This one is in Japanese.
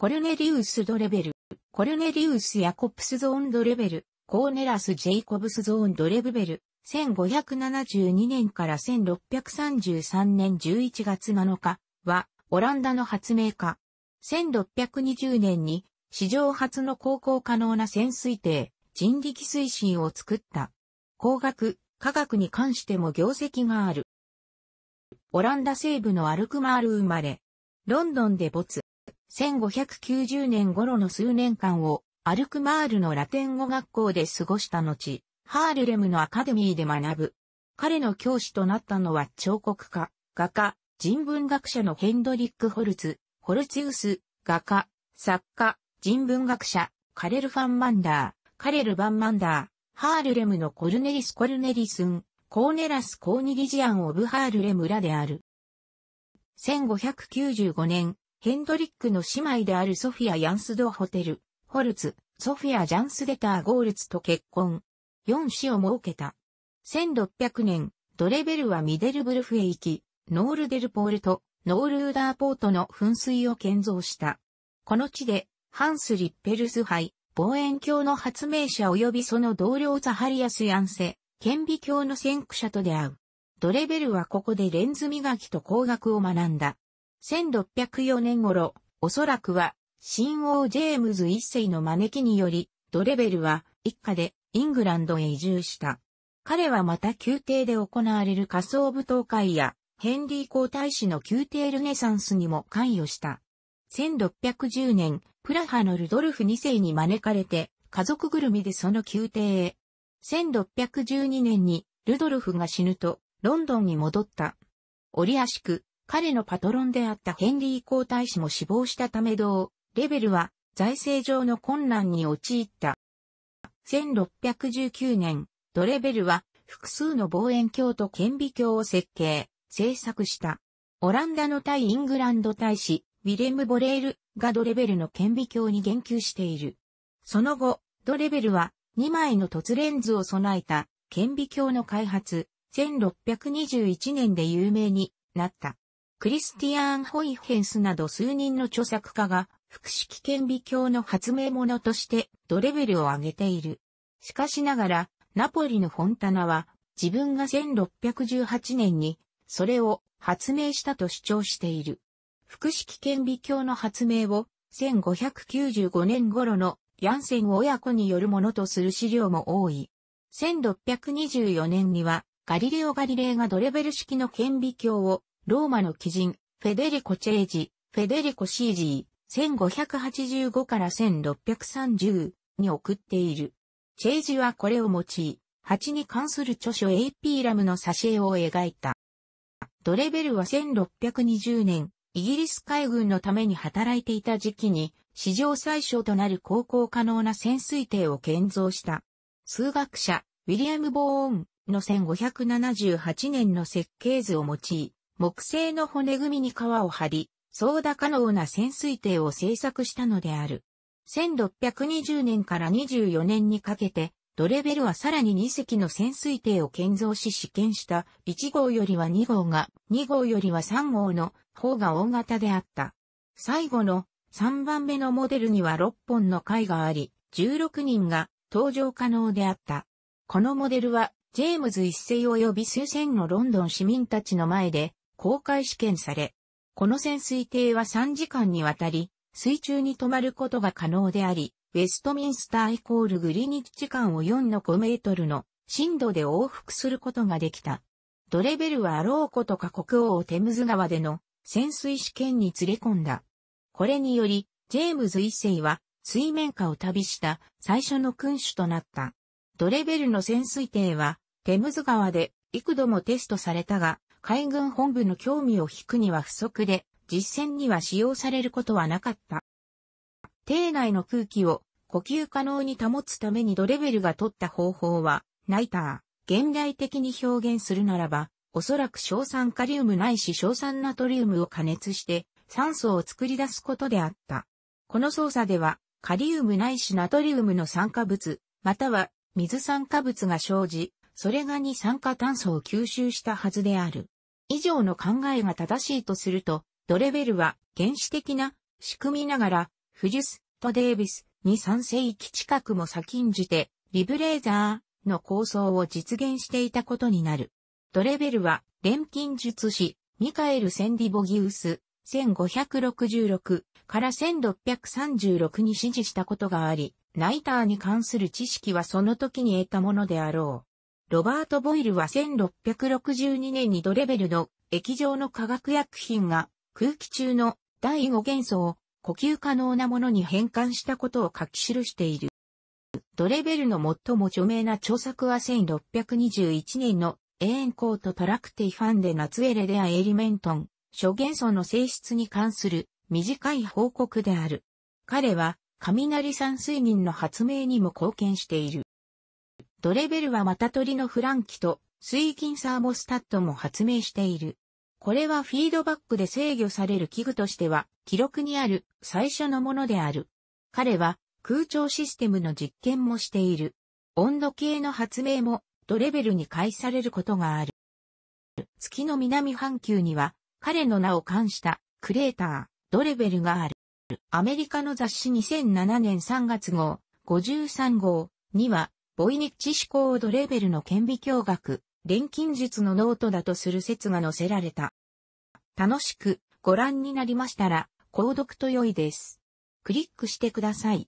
コルネリウス・ドレベル、コルネリウス・ヤコプス・ゾーン・ドレベル、コーネラス・ジェイコブス・ゾーン・ドレブベル、1572年から1633年11月7日は、オランダの発明家。1620年に、史上初の航行可能な潜水艇、人力推進を作った。工学、科学に関しても業績がある。オランダ西部のアルクマール生まれ。ロンドンで没。1590年頃の数年間をアルクマールのラテン語学校で過ごした後、ハールレムのアカデミーで学ぶ。彼の教師となったのは彫刻家、画家、人文学者のヘンドリック・ホルツ、ホルツウス、画家、作家、人文学者、カレル・ファン・マンダー、カレル・バン・マンダー、ハールレムのコルネリス・コルネリスン、コーネラス・コーニリジアン・オブ・ハールレムらである。1595年、ヘンドリックの姉妹であるソフィア・ヤンスド・ホテル、ホルツ、ソフィア・ジャンスデター・ゴールツと結婚。4子を設けた。1600年、ドレベルはミデルブルフへ行き、ノールデルポールとノールーダーポートの噴水を建造した。この地で、ハンス・リッペルス杯、望遠鏡の発明者及びその同僚ザハリアス・ヤンセ、顕微鏡の先駆者と出会う。ドレベルはここでレンズ磨きと工学を学んだ。1604年頃、おそらくは、新王ジェームズ一世の招きにより、ドレベルは一家でイングランドへ移住した。彼はまた宮廷で行われる仮想舞踏会やヘンリー皇太子の宮廷ルネサンスにも関与した。1610年、プラハのルドルフ二世に招かれて家族ぐるみでその宮廷へ。1612年にルドルフが死ぬとロンドンに戻った。折足く、彼のパトロンであったヘンリー皇太子も死亡したため同、レベルは財政上の困難に陥った。1619年、ドレベルは複数の望遠鏡と顕微鏡を設計、制作した。オランダの対イングランド大使、ウィレム・ボレールがドレベルの顕微鏡に言及している。その後、ドレベルは2枚の凸レンズを備えた顕微鏡の開発、1621年で有名になった。クリスティアーン・ホイヘンスなど数人の著作家が、複式顕微鏡の発明者として、ドレベルを上げている。しかしながら、ナポリのフォンタナは、自分が1618年に、それを発明したと主張している。複式顕微鏡の発明を、1595年頃のヤンセン親子によるものとする資料も多い。1624年には、ガリレオ・ガリレイがドレベル式の顕微鏡をローマの貴人、フェデリコ・チェージ、フェデリコ・シージー、1585から1630に送っている。チェージはこれを用い、蜂に関する著書 AP ラムの挿絵を描いた。ドレベルは1620年、イギリス海軍のために働いていた時期に、史上最小となる航行可能な潜水艇を建造した。数学者、ウィリアム・ボーンの1578年の設計図を用い、木製の骨組みに皮を張り、操舵可能な潜水艇を製作したのである。1620年から24年にかけて、ドレベルはさらに2隻の潜水艇を建造し試験した1号よりは2号が、2号よりは3号の方が大型であった。最後の3番目のモデルには6本の階があり、16人が搭乗可能であった。このモデルは、ジェームズ一世及び数千のロンドン市民たちの前で、公開試験され、この潜水艇は3時間にわたり、水中に止まることが可能であり、ウェストミンスターイコールグリニッチ時間を4の5メートルの深度で往復することができた。ドレベルはアローコとか国王をテムズ川での潜水試験に連れ込んだ。これにより、ジェームズ一世は水面下を旅した最初の君主となった。ドレベルの潜水艇はテムズ川で幾度もテストされたが、海軍本部の興味を引くには不足で、実戦には使用されることはなかった。艇内の空気を呼吸可能に保つためにドレベルが取った方法は、ナイター、現代的に表現するならば、おそらく硝酸カリウムないし硝酸ナトリウムを加熱して酸素を作り出すことであった。この操作では、カリウムないしナトリウムの酸化物、または水酸化物が生じ、それが二酸化炭素を吸収したはずである。以上の考えが正しいとすると、ドレベルは原始的な仕組みながら、フジュスとデイビスに3世紀近くも先んじて、リブレーザーの構想を実現していたことになる。ドレベルは、錬金術師、ミカエル・センディボギウス、1566から1636に指示したことがあり、ナイターに関する知識はその時に得たものであろう。ロバート・ボイルは1662年にドレベルの液状の化学薬品が空気中の第5元素を呼吸可能なものに変換したことを書き記している。ドレベルの最も著名な著作は1621年のエーンコート・トラクティファンデ・ナツエレデア・エリメントン、諸元素の性質に関する短い報告である。彼は雷酸水銀の発明にも貢献している。ドレベルはまた鳥のフランキと水銀サーモスタットも発明している。これはフィードバックで制御される器具としては記録にある最初のものである。彼は空調システムの実験もしている。温度計の発明もドレベルに返されることがある。月の南半球には彼の名を冠したクレーター、ドレベルがある。アメリカの雑誌2007年3月号53号にはボイニッチ思考度レベルの顕微鏡学、錬金術のノートだとする説が載せられた。楽しくご覧になりましたら、購読と良いです。クリックしてください。